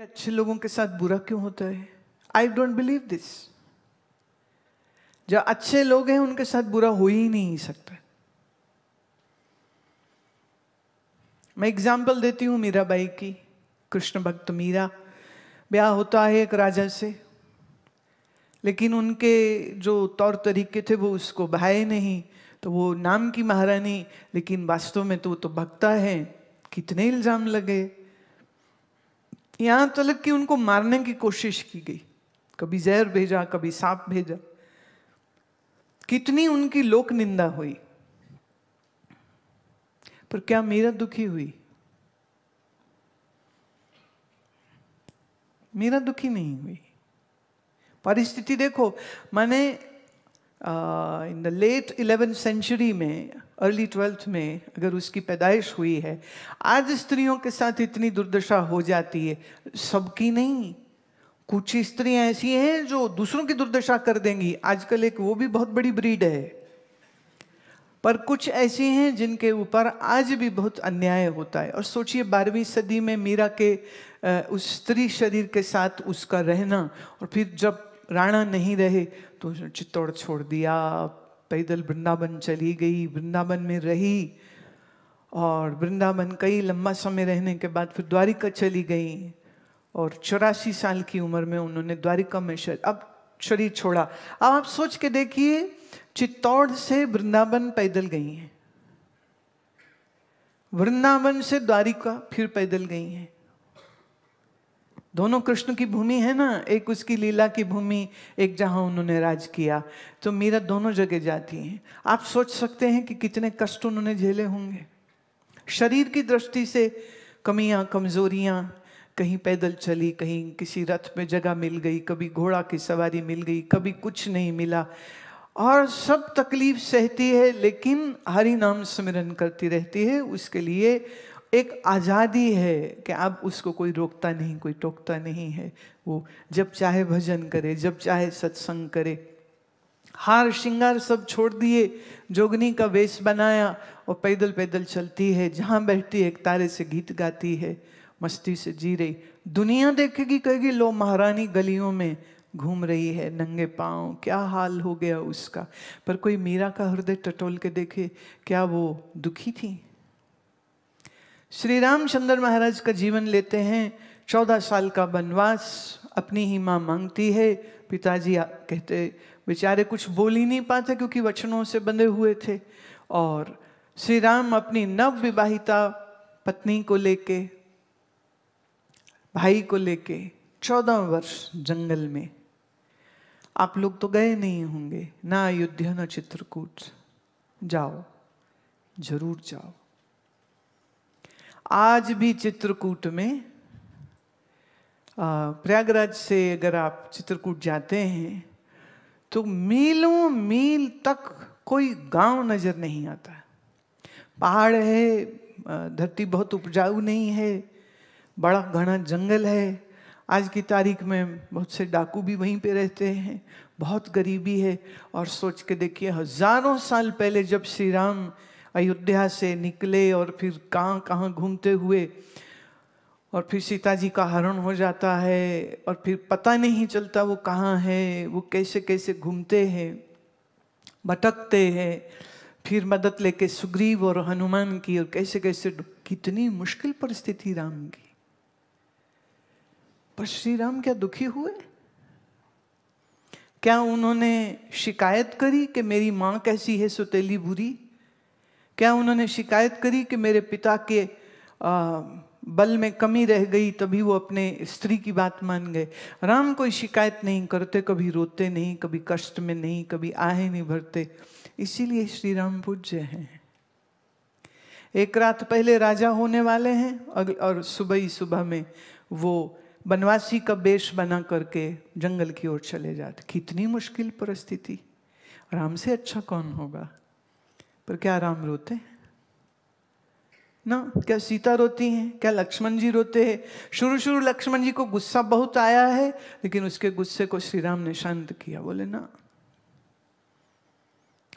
अच्छे लोगों के साथ बुरा क्यों होता है आई डोंट बिलीव दिस जो अच्छे लोग हैं उनके साथ बुरा हो ही नहीं सकता मैं एग्जाम्पल देती हूं मीरा बाई की कृष्ण भक्त मीरा ब्याह होता है एक राजा से लेकिन उनके जो तौर तरीके थे वो उसको भाए नहीं तो वो नाम की महारानी लेकिन वास्तव में तो वो तो भक्ता है कितने इल्ज़ाम लगे यहां तलक तो कि उनको मारने की कोशिश की गई कभी जहर भेजा कभी सांप भेजा कितनी उनकी लोक निंदा हुई पर क्या मीरा दुखी हुई मीरा दुखी नहीं हुई परिस्थिति देखो मैंने in the late eleventh century में अर्ली ट्वेल्थ में अगर उसकी पैदाइश हुई है आज स्त्रियों के साथ इतनी दुर्दशा हो जाती है सबकी नहीं कुछ स्त्रियां ऐसी हैं जो दूसरों की दुर्दशा कर देंगी आजकल एक वो भी बहुत बड़ी ब्रीड है पर कुछ ऐसी हैं जिनके ऊपर आज भी बहुत अन्याय होता है और सोचिए बारहवीं सदी में मीरा के uh, उस स्त्री शरीर के साथ उसका रहना और फिर जब राणा नहीं रहे तो उसने चित्तौड़ छोड़ दिया पैदल वृंदावन चली गई वृंदावन में रही और वृंदावन कई लंबा समय रहने के बाद फिर द्वारिका चली गई और चौरासी साल की उम्र में उन्होंने द्वारिका में शरीर अब शरीर छोड़ा अब आप सोच के देखिए चित्तौड़ से वृंदावन पैदल गई हैं वृंदावन से द्वारिका फिर पैदल गई हैं दोनों कृष्ण की भूमि है ना एक उसकी लीला की भूमि एक जहां उन्होंने राज किया तो मीरा दोनों जगह जाती हैं आप सोच सकते हैं कि कितने कष्ट उन्होंने झेले होंगे शरीर की दृष्टि से कमियां कमजोरियां कहीं पैदल चली कहीं किसी रथ में जगह मिल गई कभी घोड़ा की सवारी मिल गई कभी कुछ नहीं मिला और सब तकलीफ सहती है लेकिन हरि नाम स्मरण करती रहती है उसके लिए एक आज़ादी है कि अब उसको कोई रोकता नहीं कोई टोकता नहीं है वो जब चाहे भजन करे जब चाहे सत्संग करे हार श्रृंगार सब छोड़ दिए जोगनी का वेश बनाया और पैदल पैदल चलती है जहाँ बैठती है तारे से गीत गाती है मस्ती से जी रही दुनिया देखेगी कहेगी लो महारानी गलियों में घूम रही है नंगे पाँव क्या हाल हो गया उसका पर कोई मीरा का हृदय टटोल के देखे क्या वो दुखी थी श्री रामचंद्र महाराज का जीवन लेते हैं चौदह साल का वनवास अपनी ही माँ मांगती है पिताजी कहते बेचारे कुछ बोल ही नहीं पाते क्योंकि वचनों से बंधे हुए थे और श्री राम अपनी नव विवाहिता पत्नी को लेके भाई को लेके चौदह वर्ष जंगल में आप लोग तो गए नहीं होंगे ना अयोध्या ना चित्रकूट जाओ जरूर जाओ आज भी चित्रकूट में प्रयागराज से अगर आप चित्रकूट जाते हैं तो मीलों मील तक कोई गांव नज़र नहीं आता पहाड़ है धरती बहुत उपजाऊ नहीं है बड़ा घना जंगल है आज की तारीख में बहुत से डाकू भी वहीं पे रहते हैं बहुत गरीबी है और सोच के देखिए हजारों साल पहले जब श्री राम अयोध्या से निकले और फिर कहाँ कहाँ घूमते हुए और फिर सीता जी का हरण हो जाता है और फिर पता नहीं चलता वो कहाँ है वो कैसे कैसे घूमते हैं भटकते हैं फिर मदद लेके सुग्रीव और हनुमान की और कैसे कैसे कितनी मुश्किल परिस्थिति राम की पर श्री राम क्या दुखी हुए क्या उन्होंने शिकायत करी कि मेरी माँ कैसी है सुतेली बुरी क्या उन्होंने शिकायत करी कि मेरे पिता के आ, बल में कमी रह गई तभी वो अपने स्त्री की बात मान गए राम कोई शिकायत नहीं करते कभी रोते नहीं कभी कष्ट में नहीं कभी आहे नहीं भरते इसीलिए श्री राम पूज्य हैं एक रात पहले राजा होने वाले हैं और सुबह ही सुबह में वो बनवासी का बेश बना करके जंगल की ओर चले जाते कितनी मुश्किल परिस्थिति राम से अच्छा कौन होगा पर क्या राम रोते ना क्या सीता रोती हैं क्या लक्ष्मण जी रोते हैं शुरू शुरू लक्ष्मण जी को गुस्सा बहुत आया है लेकिन उसके गुस्से को श्री राम ने शांत किया बोले ना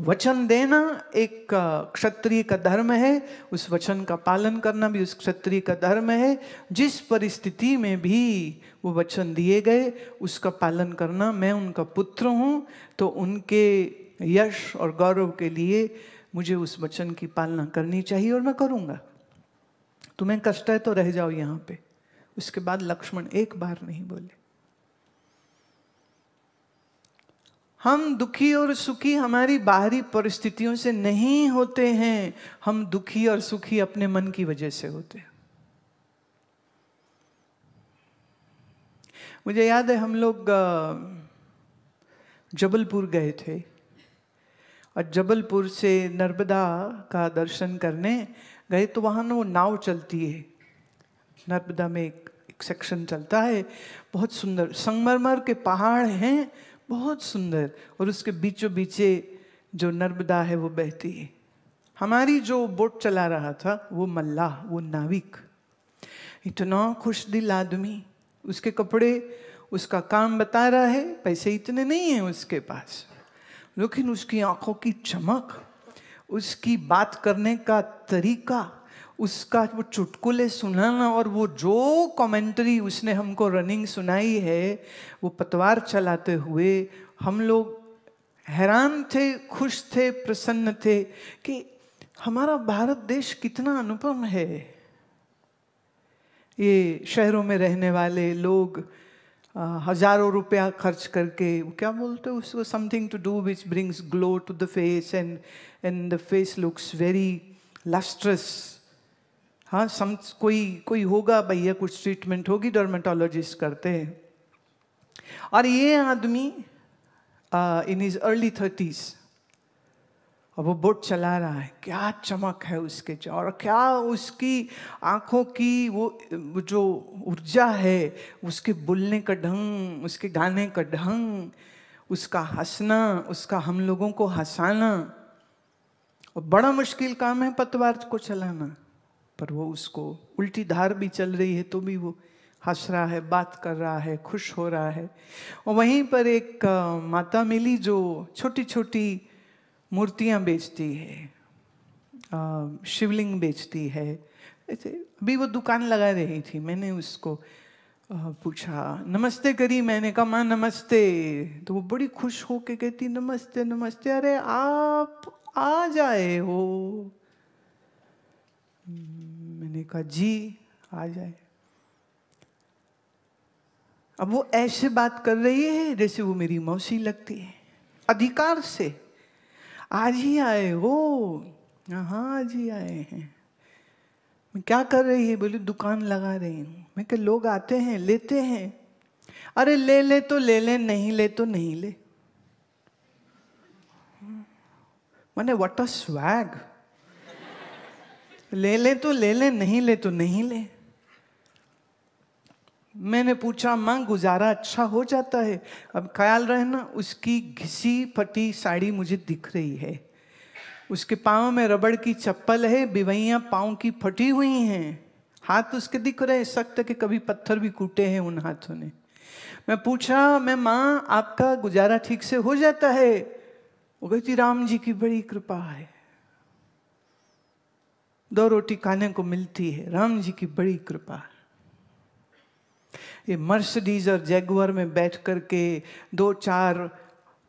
वचन देना एक क्षत्रिय का धर्म है उस वचन का पालन करना भी उस क्षत्रिय का धर्म है जिस परिस्थिति में भी वो वचन दिए गए उसका पालन करना मैं उनका पुत्र हूँ तो उनके यश और गौरव के लिए मुझे उस वचन की पालना करनी चाहिए और मैं करूंगा तुम्हें कष्ट है तो रह जाओ यहां पे उसके बाद लक्ष्मण एक बार नहीं बोले हम दुखी और सुखी हमारी बाहरी परिस्थितियों से नहीं होते हैं हम दुखी और सुखी अपने मन की वजह से होते हैं मुझे याद है हम लोग जबलपुर गए थे और जबलपुर से नर्मदा का दर्शन करने गए तो वहाँ ना वो नाव चलती है नर्मदा में एक, एक सेक्शन चलता है बहुत सुंदर संगमरमर के पहाड़ हैं बहुत सुंदर और उसके बीचों बीचे जो नर्मदा है वो बहती है हमारी जो बोट चला रहा था वो मल्लाह वो नाविक इतना खुश दिल आदमी उसके कपड़े उसका काम बता रहा है पैसे इतने नहीं हैं उसके पास लेकिन उसकी आंखों की चमक उसकी बात करने का तरीका उसका वो चुटकुले सुनाना और वो जो कमेंट्री उसने हमको रनिंग सुनाई है वो पतवार चलाते हुए हम लोग हैरान थे खुश थे प्रसन्न थे कि हमारा भारत देश कितना अनुपम है ये शहरों में रहने वाले लोग हजारों रुपया खर्च करके क्या बोलते हो उसको something to do which brings glow to the face and and the face looks very lustrous हाँ सम कोई कोई होगा भैया कुछ ट्रीटमेंट होगी डर्मेटोलॉजिस्ट करते हैं और ये आदमी इन हिज अर्ली थर्टीज़ और वो बोट चला रहा है क्या चमक है उसके और क्या उसकी आंखों की वो जो ऊर्जा है उसके बोलने का ढंग उसके गाने का ढंग उसका हंसना उसका हम लोगों को हंसाना और बड़ा मुश्किल काम है पतवार को चलाना पर वो उसको उल्टी धार भी चल रही है तो भी वो हंस रहा है बात कर रहा है खुश हो रहा है और वहीं पर एक माता मिली जो छोटी छोटी मूर्तियाँ बेचती है शिवलिंग बेचती है ऐसे अभी वो दुकान लगा रही थी मैंने उसको पूछा नमस्ते करी मैंने कहा माँ नमस्ते तो वो बड़ी खुश हो के कहती नमस्ते नमस्ते अरे आप आ जाए हो मैंने कहा जी आ जाए अब वो ऐसे बात कर रही है जैसे वो मेरी मौसी लगती है अधिकार से आज ही आए हो हाँ आज ही आए हैं मैं क्या कर रही है बोली दुकान लगा रही हूँ मैं कह लोग आते हैं लेते हैं अरे ले ले तो ले ले नहीं ले तो नहीं ले मैंने वट अ स्वैग ले ले तो ले ले नहीं ले तो नहीं ले मैंने पूछा माँ गुजारा अच्छा हो जाता है अब ख्याल रहना उसकी घिसी फटी साड़ी मुझे दिख रही है उसके पाँव में रबड़ की चप्पल है बिवैया पाँव की फटी हुई हैं हाथ उसके दिख रहे हैं सख्त के कभी पत्थर भी कूटे हैं उन हाथों ने मैं पूछा मैं माँ आपका गुजारा ठीक से हो जाता है वो कहती राम जी की बड़ी कृपा है दो रोटी खाने को मिलती है राम जी की बड़ी कृपा है ये मर्सिडीज़ और जैगुआर में बैठ कर के दो चार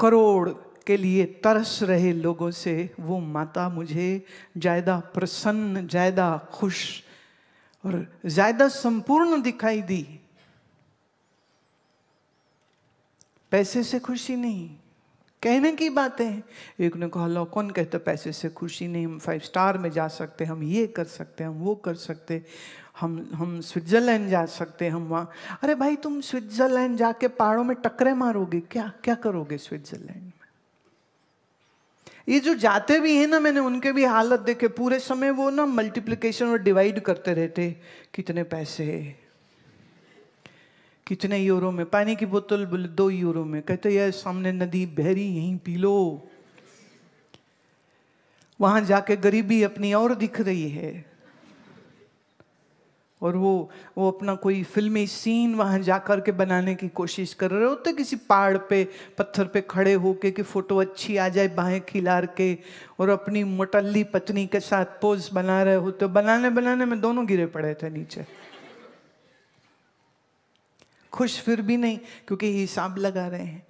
करोड़ के लिए तरस रहे लोगों से वो माता मुझे ज़्यादा प्रसन्न ज़्यादा खुश और ज़्यादा संपूर्ण दिखाई दी पैसे से खुशी नहीं कहने की बातें हैं एक ने कहा लो कौन कहते पैसे से खुशी नहीं हम फाइव स्टार में जा सकते हम ये कर सकते हम वो कर सकते हम हम स्विट्जरलैंड जा सकते हम वहाँ अरे भाई तुम स्विट्जरलैंड जाके पहाड़ों में टकरे मारोगे क्या क्या करोगे स्विट्जरलैंड में ये जो जाते भी हैं ना मैंने उनके भी हालत देखे पूरे समय वो ना मल्टीप्लीकेशन और डिवाइड करते रहते कितने पैसे है कितने यूरो में पानी की बोतल बोले दो यूरो में कहते यार सामने नदी बहरी यहीं पी लो वहां जाके गरीबी अपनी और दिख रही है और वो वो अपना कोई फिल्मी सीन वहां जाकर के बनाने की कोशिश कर रहे होते किसी पहाड़ पे पत्थर पे खड़े होके कि फोटो अच्छी आ जाए बाहें खिलार के और अपनी मोटल्ली पत्नी के साथ पोज बना रहे होते बनाने बनाने में दोनों गिरे पड़े थे नीचे खुश फिर भी नहीं क्योंकि हिसाब लगा रहे हैं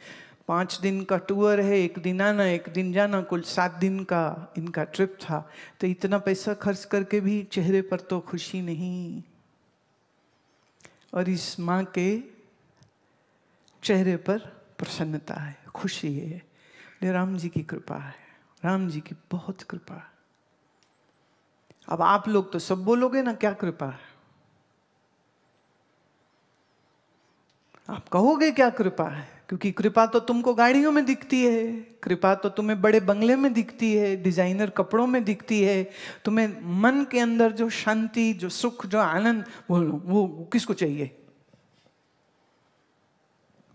पाँच दिन का टूर है एक दिन आना एक दिन जाना कुल सात दिन का इनका ट्रिप था तो इतना पैसा खर्च करके भी चेहरे पर तो खुशी नहीं और इस माँ के चेहरे पर प्रसन्नता है खुशी है ये राम जी की कृपा है राम जी की बहुत कृपा है अब आप लोग तो सब बोलोगे ना क्या कृपा है आप कहोगे क्या कृपा है क्योंकि कृपा तो तुमको गाड़ियों में दिखती है कृपा तो तुम्हें बड़े बंगले में दिखती है डिजाइनर कपड़ों में दिखती है तुम्हें मन के अंदर जो शांति जो सुख जो आनंद वो वो किसको चाहिए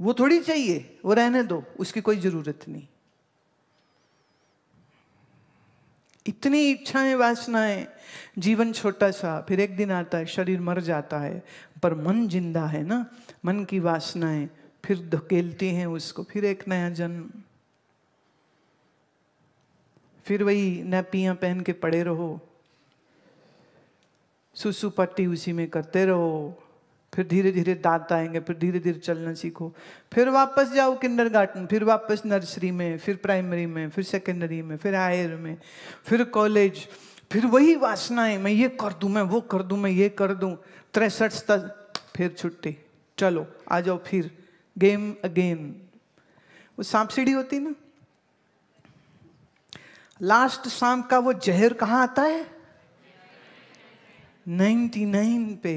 वो थोड़ी चाहिए वो रहने दो उसकी कोई जरूरत नहीं इतनी इच्छाएं वासनाएं जीवन छोटा सा फिर एक दिन आता है शरीर मर जाता है पर मन जिंदा है ना मन की वासनाएं फिर धकेलती हैं उसको फिर एक नया जन्म फिर वही नैपियाँ पहन के पड़े रहो सुसुपट्टी उसी में करते रहो फिर धीरे धीरे दांत आएंगे फिर धीरे धीरे चलना सीखो फिर वापस जाओ किंडर गार्डन फिर वापस नर्सरी में फिर प्राइमरी में फिर सेकेंडरी में फिर हायर में फिर कॉलेज फिर वही वासनाएं मैं ये कर दूं मैं वो कर दूं मैं ये कर दूं तिरसठ तक फिर छुट्टी चलो आ जाओ फिर गेम अगेन वो सांप सीढ़ी होती ना लास्ट सांप का वो जहर कहाँ आता है नाइन पे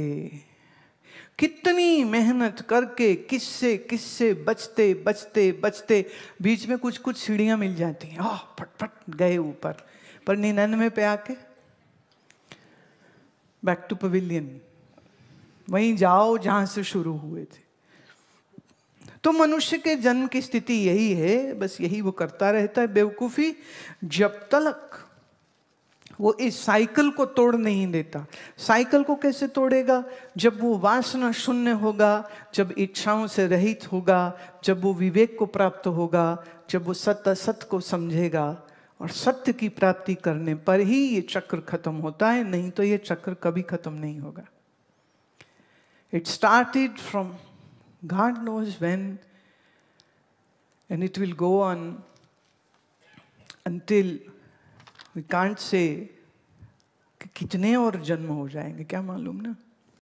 कितनी मेहनत करके किससे किससे बचते बचते बचते बीच में कुछ कुछ सीढ़ियां मिल जाती हैं फट फट गए ऊपर पर निन्यानवे पे आके बैक टू पवेलियन वहीं जाओ जहां से शुरू हुए थे तो मनुष्य के जन्म की स्थिति यही है बस यही वो करता रहता है बेवकूफ़ी जब तक वो इस साइकिल को तोड़ नहीं देता साइकिल को कैसे तोड़ेगा जब वो वासना शून्य होगा जब इच्छाओं से रहित होगा जब वो विवेक को प्राप्त होगा जब वो सत्य सत्य को समझेगा और सत्य की प्राप्ति करने पर ही ये चक्र खत्म होता है नहीं तो ये चक्र कभी खत्म नहीं होगा It started from God knows when, and it will go on until we can't say कि कितने और जन्म हो जाएंगे क्या मालूम ना